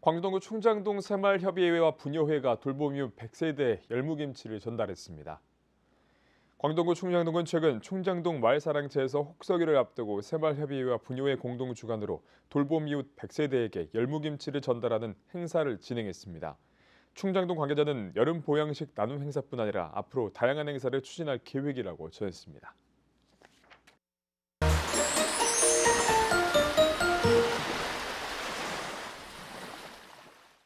광동구 충장동 새마을협의회와 분녀회가 돌봄이웃 100세대 열무김치를 전달했습니다. 광동구 충장동은 최근 충장동 마을사랑제에서 혹서기를 앞두고 새마을협의회와 분녀회 공동 주관으로 돌봄이웃 100세대에게 열무김치를 전달하는 행사를 진행했습니다. 충장동 관계자는 여름 보양식 나눔 행사뿐 아니라 앞으로 다양한 행사를 추진할 계획이라고 전했습니다.